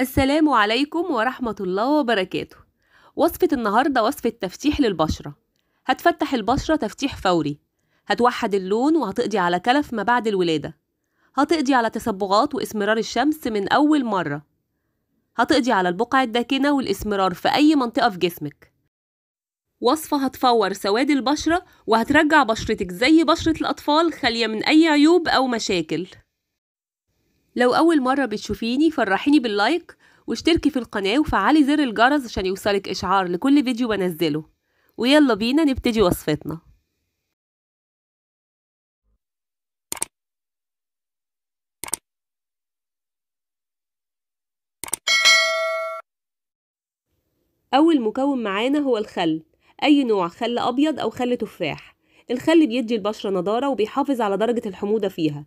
السلام عليكم ورحمة الله وبركاته وصفة النهاردة وصفة تفتيح للبشرة هتفتح البشرة تفتيح فوري هتوحد اللون وهتقضي على كلف ما بعد الولادة هتقضي على تصبغات وإسمرار الشمس من أول مرة هتقضي على البقع الداكنة والإسمرار في أي منطقة في جسمك وصفة هتفور سواد البشرة وهترجع بشرتك زي بشرة الأطفال خالية من أي عيوب أو مشاكل لو أول مرة بتشوفيني فرحيني باللايك واشتركي في القناة وفعلي زر الجرس عشان يوصلك إشعار لكل فيديو بنزله ويلا بينا نبتدي وصفتنا أول مكون معانا هو الخل أي نوع خل أبيض أو خل تفاح الخل بيدي البشرة نضارة وبيحافظ على درجة الحموضة فيها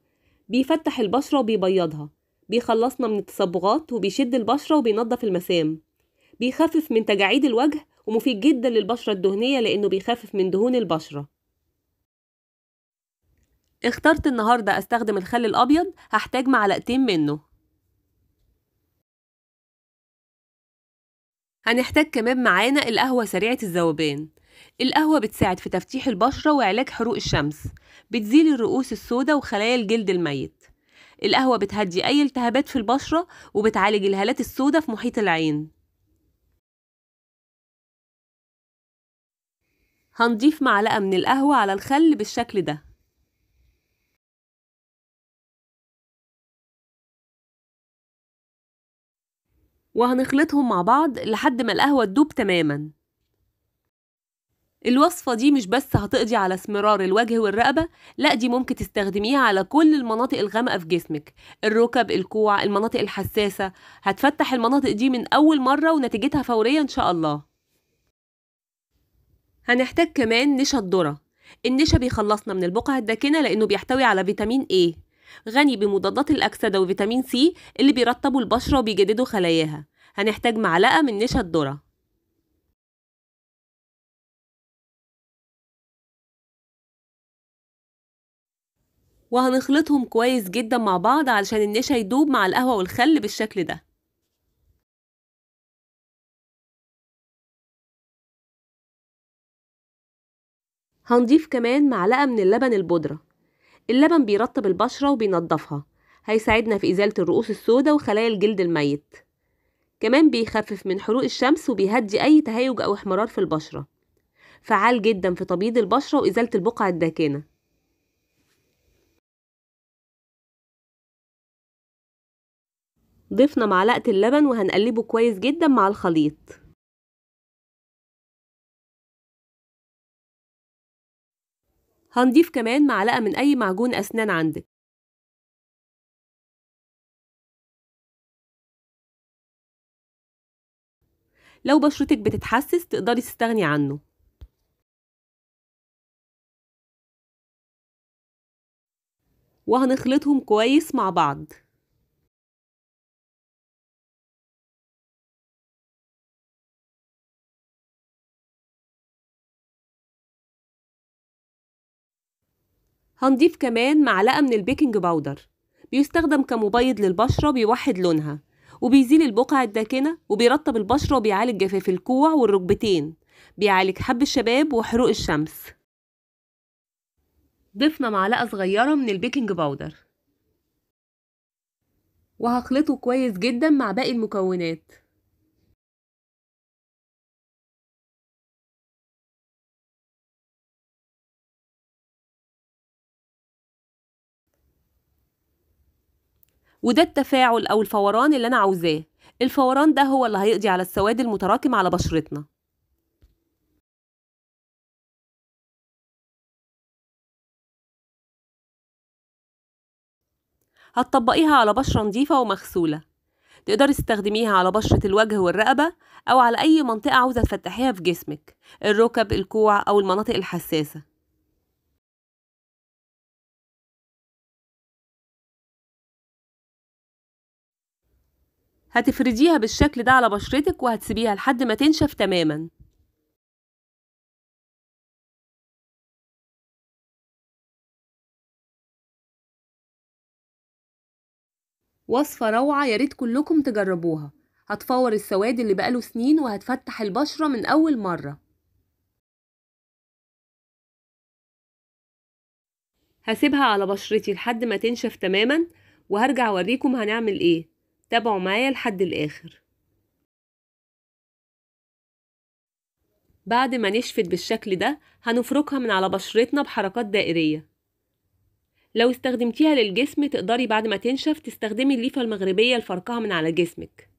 بيفتح البشرة وبيبيضها بيخلصنا من التصبغات وبيشد البشرة وبينظف المسام بيخفف من تجاعيد الوجه ومفيد جدا للبشرة الدهنية لأنه بيخفف من دهون البشرة اخترت النهاردة أستخدم الخل الأبيض هحتاج معلقتين منه هنحتاج كمان معانا القهوة سريعة الذوبان القهوة بتساعد في تفتيح البشرة وعلاج حروق الشمس بتزيل الرؤوس السوداء وخلايا الجلد الميت القهوة بتهدي أي التهابات في البشرة وبتعالج الهالات السوداء في محيط العين هنضيف معلقة من القهوة على الخل بالشكل ده وهنخلطهم مع بعض لحد ما القهوة تدوب تماماً الوصفة دي مش بس هتقضي على اسمرار الوجه والرقبة لا دي ممكن تستخدميها على كل المناطق الغامقة في جسمك الركب الكوع المناطق الحساسة هتفتح المناطق دي من أول مرة ونتيجتها فورية إن شاء الله هنحتاج كمان نشا الذرة النشا بيخلصنا من البقع الداكنة لأنه بيحتوي على فيتامين A غني بمضادات الأكسدة وفيتامين سي اللي بيرطبوا البشرة وبيجددوا خلاياها هنحتاج معلقة من نشا الذرة وهنخلطهم كويس جدا مع بعض علشان النشا يدوب مع القهوة والخل بالشكل ده هنضيف كمان معلقة من اللبن البودرة اللبن بيرطب البشرة وبينضفها هيساعدنا في إزالة الرؤوس السوداء وخلايا الجلد الميت كمان بيخفف من حروق الشمس وبيهدي أي تهيج أو احمرار في البشرة فعال جدا في تبييض البشرة وإزالة البقع الداكنة ضفنا معلقة اللبن وهنقلبه كويس جدا مع الخليط هنضيف كمان معلقة من أي معجون أسنان عندك لو بشرتك بتتحسس تقدري تستغني عنه وهنخلطهم كويس مع بعض هنضيف كمان معلقة من البيكنج باودر بيستخدم كمبيض للبشرة بيوحد لونها وبيزيل البقع الداكنة وبيرطب البشرة وبيعالج جفاف الكوع والركبتين بيعالج حب الشباب وحروق الشمس ضفنا معلقة صغيرة من البيكنج باودر وهخلطه كويس جدا مع باقي المكونات وده التفاعل أو الفوران اللي أنا عاوزاه الفوران ده هو اللي هيقضي على السواد المتراكم على بشرتنا هتطبقيها على بشرة نظيفة ومغسولة تقدري تستخدميها على بشرة الوجه والرقبة أو على أي منطقة عاوزة تفتحيها في جسمك الركب الكوع أو المناطق الحساسة هتفرديها بالشكل ده على بشرتك وهتسيبيها لحد ما تنشف تماما وصفة روعة ياريت كلكم تجربوها هتفور السواد اللي بقاله سنين وهتفتح البشرة من أول مرة هسيبها على بشرتي لحد ما تنشف تماما وهرجع اوريكم هنعمل ايه تابعوا معايا لحد الآخر بعد ما نشفت بالشكل ده هنفركها من على بشرتنا بحركات دائرية لو استخدمتيها للجسم تقدري بعد ما تنشف تستخدمي الليفة المغربية لفركها من على جسمك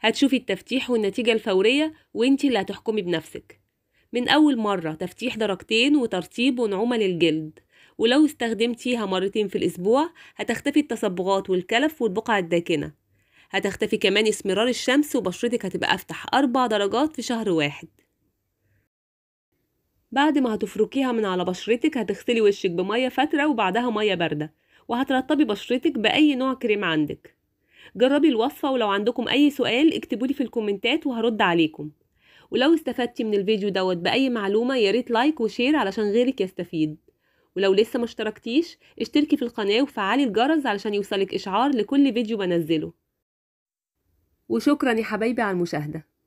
هتشوفي التفتيح والنتيجة الفورية وانتي اللي هتحكمي بنفسك من أول مرة تفتيح درجتين وترطيب ونعومة للجلد ولو استخدمتيها مرتين في الأسبوع هتختفي التصبغات والكلف والبقع الداكنة هتختفي كمان اسمرار الشمس وبشرتك هتبقى أفتح أربع درجات في شهر واحد بعد ما هتفركيها من على بشرتك هتغسلي وشك بمية فترة وبعدها مية باردة وهترطبي بشرتك بأي نوع كريم عندك جربي الوصفة ولو عندكم أي سؤال اكتبولي في الكومنتات وهرد عليكم ولو استفدتي من الفيديو دوت بأي معلومة ياريت لايك وشير علشان غيرك يستفيد ولو لسه مشتركتيش اشتركي في القناة وفعلي الجرس علشان يوصلك إشعار لكل فيديو بنزله وشكرا يا حبايبي على المشاهدة